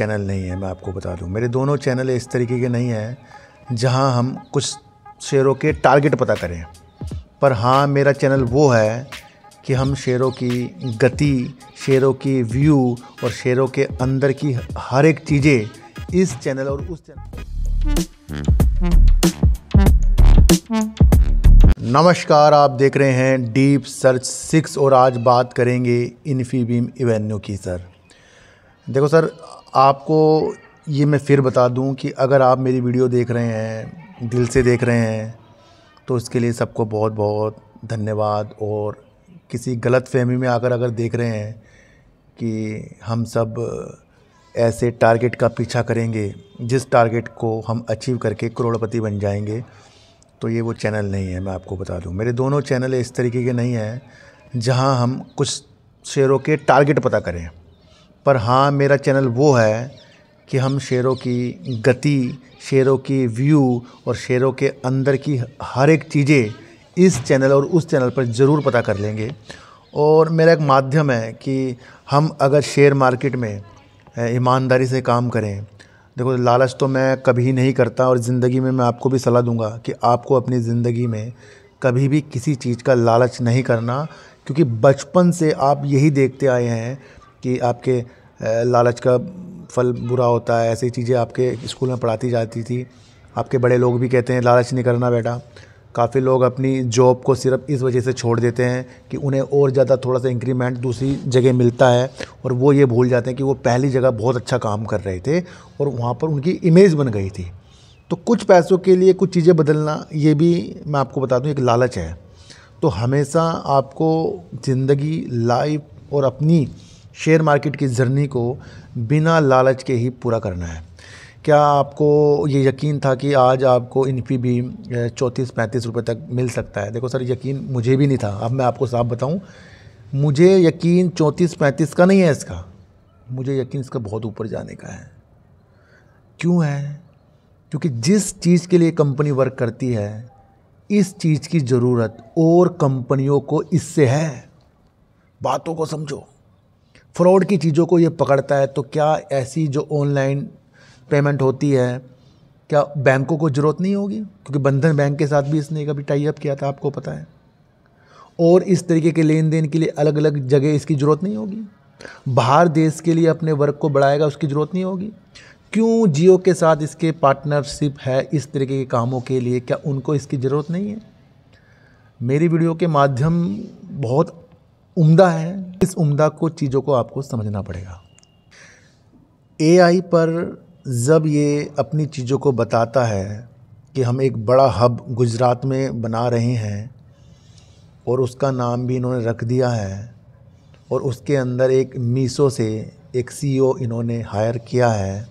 channel नहीं है मैं आपको बता दूं मेरे दोनों चैनल इस तरीके के नहीं हैं जहां हम कुछ शेयरों के टारगेट पता करें पर हाँ मेरा चैनल वो है कि हम शेयरों की गति शेयरों की व्यू और शेयरों के अंदर की हर एक चीज़ें इस चैनल और उस चैनल नमस्कार आप देख रहे हैं डीप सर्च सिक्स और आज बात करेंगे इन्फीबीम इवेन्यू की सर देखो सर आपको ये मैं फिर बता दूं कि अगर आप मेरी वीडियो देख रहे हैं दिल से देख रहे हैं तो इसके लिए सबको बहुत बहुत धन्यवाद और किसी गलत फहमी में आकर अगर देख रहे हैं कि हम सब ऐसे टारगेट का पीछा करेंगे जिस टारगेट को हम अचीव करके करोड़पति बन जाएंगे तो ये वो चैनल नहीं है मैं आपको बता दूँ मेरे दोनों चैनल इस तरीके के नहीं हैं जहाँ हम कुछ शेयरों के टारगेट पता करें पर हाँ मेरा चैनल वो है कि हम शेरों की गति शेरों की व्यू और शेरों के अंदर की हर एक चीज़ें इस चैनल और उस चैनल पर ज़रूर पता कर लेंगे और मेरा एक माध्यम है कि हम अगर शेयर मार्केट में ईमानदारी से काम करें देखो लालच तो मैं कभी नहीं करता और ज़िंदगी में मैं आपको भी सलाह दूंगा कि आपको अपनी ज़िंदगी में कभी भी किसी चीज़ का लालच नहीं करना क्योंकि बचपन से आप यही देखते आए हैं कि आपके लालच का फल बुरा होता है ऐसी चीज़ें आपके स्कूल में पढ़ाती जाती थी आपके बड़े लोग भी कहते हैं लालच नहीं करना बेटा काफ़ी लोग अपनी जॉब को सिर्फ इस वजह से छोड़ देते हैं कि उन्हें और ज़्यादा थोड़ा सा इंक्रीमेंट दूसरी जगह मिलता है और वो ये भूल जाते हैं कि वो पहली जगह बहुत अच्छा काम कर रहे थे और वहाँ पर उनकी इमेज बन गई थी तो कुछ पैसों के लिए कुछ चीज़ें बदलना ये भी मैं आपको बता दूँ एक लालच है तो हमेशा आपको ज़िंदगी लाइफ और अपनी शेयर मार्केट की जर्नी को बिना लालच के ही पूरा करना है क्या आपको ये यकीन था कि आज आपको इन्फी भी चौंतीस पैंतीस रुपये तक मिल सकता है देखो सर यकीन मुझे भी नहीं था अब मैं आपको साफ बताऊँ मुझे यकीन चौंतीस पैंतीस का नहीं है इसका मुझे यकीन इसका बहुत ऊपर जाने का है क्यों है क्योंकि जिस चीज़ के लिए कंपनी वर्क करती है इस चीज़ की ज़रूरत और कंपनियों को इससे है बातों को समझो फ्रॉड की चीज़ों को ये पकड़ता है तो क्या ऐसी जो ऑनलाइन पेमेंट होती है क्या बैंकों को ज़रूरत नहीं होगी क्योंकि बंधन बैंक के साथ भी इसने कभी टाई अप किया था आपको पता है और इस तरीके के लेन देन के लिए अलग अलग जगह इसकी ज़रूरत नहीं होगी बाहर देश के लिए अपने वर्क को बढ़ाएगा उसकी ज़रूरत नहीं होगी क्यों जियो के साथ इसके पार्टनरशिप है इस तरीके के कामों के लिए क्या उनको इसकी ज़रूरत नहीं है मेरी वीडियो के माध्यम बहुत उम्दा है इस उम्दा को चीज़ों को आपको समझना पड़ेगा एआई पर जब ये अपनी चीज़ों को बताता है कि हम एक बड़ा हब गुजरात में बना रहे हैं और उसका नाम भी इन्होंने रख दिया है और उसके अंदर एक मीसो से एक सीईओ e इन्होंने हायर किया है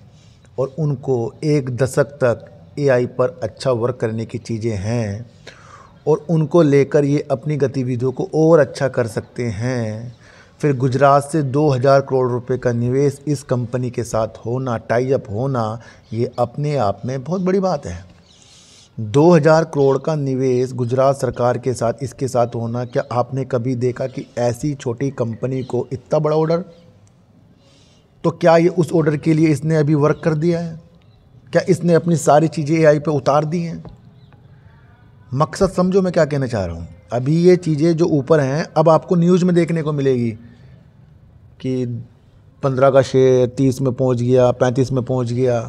और उनको एक दशक तक एआई पर अच्छा वर्क करने की चीज़ें हैं और उनको लेकर ये अपनी गतिविधियों को और अच्छा कर सकते हैं फिर गुजरात से 2000 करोड़ रुपए का निवेश इस कंपनी के साथ होना टाई अप होना ये अपने आप में बहुत बड़ी बात है 2000 करोड़ का निवेश गुजरात सरकार के साथ इसके साथ होना क्या आपने कभी देखा कि ऐसी छोटी कंपनी को इतना बड़ा ऑर्डर तो क्या ये उस ऑर्डर के लिए इसने अभी वर्क कर दिया है क्या इसने अपनी सारी चीज़ें ए पे उतार दी हैं मकसद समझो मैं क्या कहना चाह रहा हूँ अभी ये चीज़ें जो ऊपर हैं अब आपको न्यूज़ में देखने को मिलेगी कि पंद्रह का शेयर तीस में पहुँच गया पैंतीस में पहुँच गया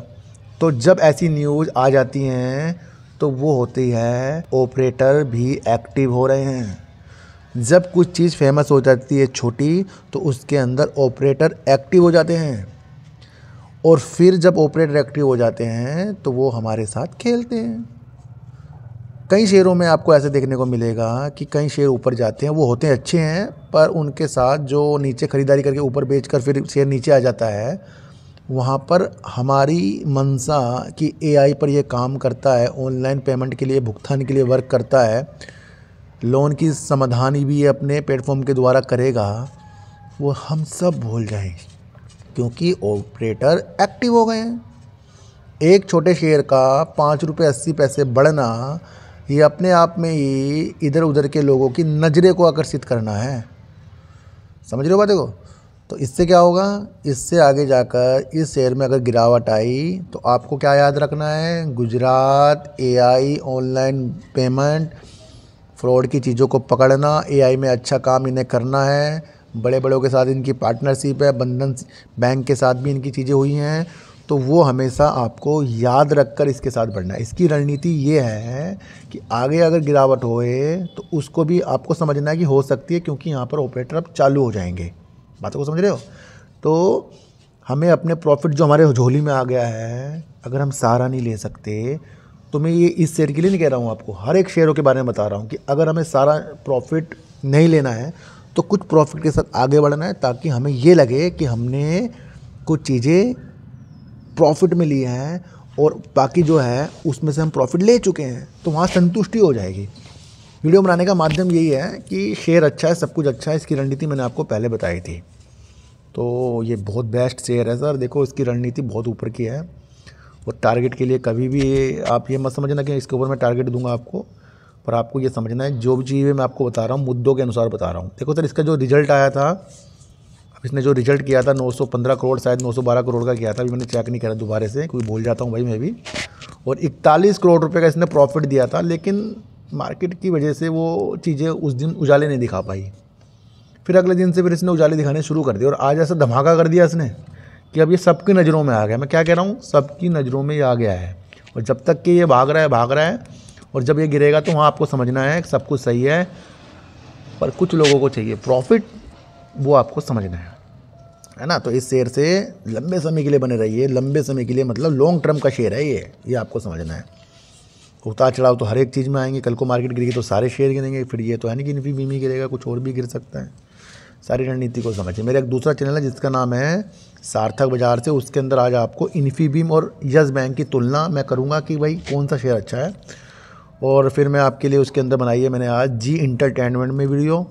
तो जब ऐसी न्यूज़ आ जाती हैं तो वो होती है ऑपरेटर भी एक्टिव हो रहे हैं जब कुछ चीज़ फेमस हो जाती है छोटी तो उसके अंदर ऑपरेटर एक्टिव हो जाते हैं और फिर जब ऑपरेटर एक्टिव हो जाते हैं तो वो हमारे साथ खेलते हैं कई शेयरों में आपको ऐसे देखने को मिलेगा कि कई शेयर ऊपर जाते हैं वो होते हैं अच्छे हैं पर उनके साथ जो नीचे ख़रीदारी करके ऊपर बेच कर फिर शेयर नीचे आ जाता है वहाँ पर हमारी मनसा कि ए पर यह काम करता है ऑनलाइन पेमेंट के लिए भुगतान के लिए वर्क करता है लोन की समाधान भी अपने प्लेटफॉर्म के द्वारा करेगा वो हम सब भूल जाएंगे क्योंकि ऑपरेटर एक्टिव हो गए हैं एक छोटे शेयर का पाँच रुपये अस्सी पैसे बढ़ना ये अपने आप में ही इधर उधर के लोगों की नज़रें को आकर्षित करना है समझ रहे हो बात देखो तो इससे क्या होगा इससे आगे जाकर इस शेयर में अगर गिरावट आई तो आपको क्या याद रखना है Gujarat AI online payment fraud की चीज़ों को पकड़ना एआई में अच्छा काम इन्हें करना है बड़े बड़ों के साथ इनकी पार्टनरशिप है बंधन बैंक के साथ भी इनकी चीज़ें हुई हैं तो वो हमेशा आपको याद रख कर इसके साथ बढ़ना है इसकी रणनीति ये है कि आगे अगर गिरावट होए तो उसको भी आपको समझना है कि हो सकती है क्योंकि यहाँ पर ऑपरेटर अब चालू हो जाएंगे बातों को समझ रहे हो तो हमें अपने प्रॉफिट जो हमारे झोली में आ गया है अगर हम सहारा नहीं ले सकते तो मैं ये इस शेयर के लिए नहीं कह रहा हूँ आपको हर एक शेयरों के बारे में बता रहा हूँ कि अगर हमें सारा प्रॉफिट नहीं लेना है तो कुछ प्रॉफिट के साथ आगे बढ़ना है ताकि हमें ये लगे कि हमने कुछ चीज़ें प्रॉफिट में लिए हैं और बाकी जो है उसमें से हम प्रॉफिट ले चुके हैं तो वहाँ संतुष्टि हो जाएगी वीडियो बनाने का माध्यम यही है कि शेयर अच्छा है सब कुछ अच्छा है इसकी रणनीति मैंने आपको पहले बताई थी तो ये बहुत बेस्ट शेयर है सर देखो इसकी रणनीति बहुत ऊपर की है और टारगेट के लिए कभी भी आप ये मत समझना कि इसके ऊपर मैं टारगेट दूंगा आपको पर आपको ये समझना है जो भी चीज़ें मैं आपको बता रहा हूँ मुद्दों के अनुसार बता रहा हूँ देखो सर इसका जो रिजल्ट आया था इसने जो रिजल्ट किया था 915 करोड़ शायद 912 करोड़ का किया था अभी मैंने चेक नहीं करा दोबारे से कोई भूल जाता हूँ भाई मैं भी और इकतालीस करोड़ रुपये का इसने प्रॉफिट दिया था लेकिन मार्केट की वजह से वो चीज़ें उस दिन उजाले नहीं दिखा पाई फिर अगले दिन से फिर इसने उजाले दिखाने शुरू कर दिए और आज ऐसा धमाका कर दिया इसने कि अब ये सबकी नज़रों में आ गया मैं क्या कह रहा हूँ सबकी नज़रों में ये आ गया है और जब तक कि ये भाग रहा है भाग रहा है और जब ये गिरेगा तो वहाँ आपको समझना है सब कुछ सही है पर कुछ लोगों को चाहिए प्रॉफिट वो आपको समझना है है ना तो इस शेयर से लंबे समय के लिए बने रहिए लंबे समय के लिए मतलब लॉन्ग टर्म का शेयर है ये ये आपको समझना है उतार चढ़ाव तो हर एक चीज़ में आएंगे कल को मार्केट गिरेगी तो सारे शेयर गिरेंगे फिर ये तो है ना कि इन्फी बीमी गिरेगा कुछ और भी गिर सकता है सारी रणनीति को समझिए मेरा एक दूसरा चैनल है जिसका नाम है सार्थक बाजार से उसके अंदर आज आपको इन्फीबीम और यस बैंक की तुलना मैं करूँगा कि भाई कौन सा शेयर अच्छा है और फिर मैं आपके लिए उसके अंदर बनाई है मैंने आज जी इंटरटेनमेंट में वीडियो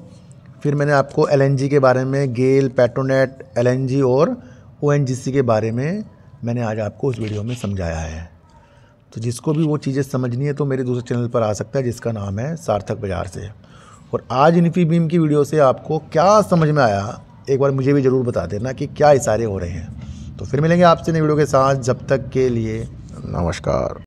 फिर मैंने आपको एल के बारे में गेल पेट्रोनेट एल और ओ के बारे में मैंने आज आपको उस वीडियो में समझाया है तो जिसको भी वो चीज़ें समझनी है तो मेरे दूसरे चैनल पर आ सकता है जिसका नाम है सार्थक बाजार से और आज इन्फी बीम की वीडियो से आपको क्या समझ में आया एक बार मुझे भी ज़रूर बता देना कि क्या इशारे हो रहे हैं तो फिर मिलेंगे आपसे नई वीडियो के साथ जब तक के लिए नमस्कार